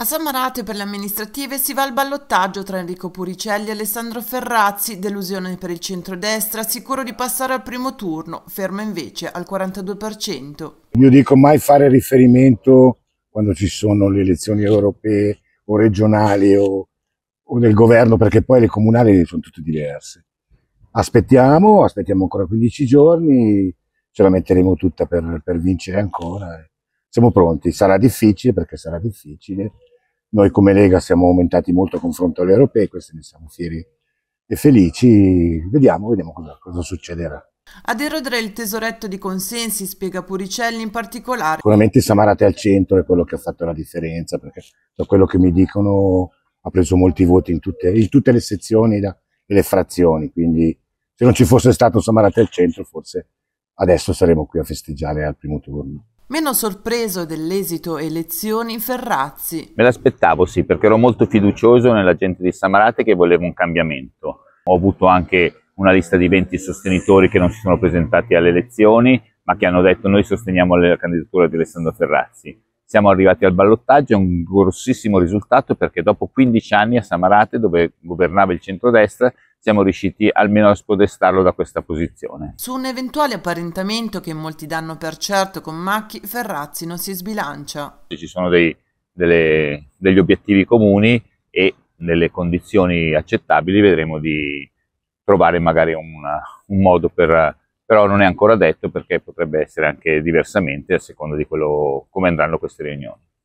A San Marato e per le amministrative si va al ballottaggio tra Enrico Puricelli e Alessandro Ferrazzi, delusione per il centrodestra, sicuro di passare al primo turno, ferma invece al 42%. Io dico mai fare riferimento quando ci sono le elezioni europee o regionali o, o del governo, perché poi le comunali sono tutte diverse. Aspettiamo, aspettiamo ancora 15 giorni, ce la metteremo tutta per, per vincere ancora. Siamo pronti, sarà difficile perché sarà difficile, noi come Lega siamo aumentati molto a confronto alle europee, queste ne siamo fieri e felici. Vediamo, vediamo cosa, cosa succederà. Ad erodere il tesoretto di consensi, spiega Puricelli in particolare. Sicuramente Samarate al centro è quello che ha fatto la differenza, perché da quello che mi dicono ha preso molti voti in tutte, in tutte le sezioni da, e le frazioni, quindi se non ci fosse stato Samarate al centro forse adesso saremmo qui a festeggiare al primo turno. Meno sorpreso dell'esito elezioni Ferrazzi. Me l'aspettavo sì, perché ero molto fiducioso nella gente di Samarate che voleva un cambiamento. Ho avuto anche una lista di 20 sostenitori che non si sono presentati alle elezioni, ma che hanno detto noi sosteniamo la candidatura di Alessandro Ferrazzi. Siamo arrivati al ballottaggio, è un grossissimo risultato perché dopo 15 anni a Samarate, dove governava il centrodestra, siamo riusciti almeno a spodestarlo da questa posizione. Su un eventuale apparentamento che molti danno per certo con Macchi, Ferrazzi non si sbilancia. Ci sono dei, delle, degli obiettivi comuni e nelle condizioni accettabili vedremo di trovare magari una, un modo per, però non è ancora detto perché potrebbe essere anche diversamente a seconda di quello, come andranno queste riunioni.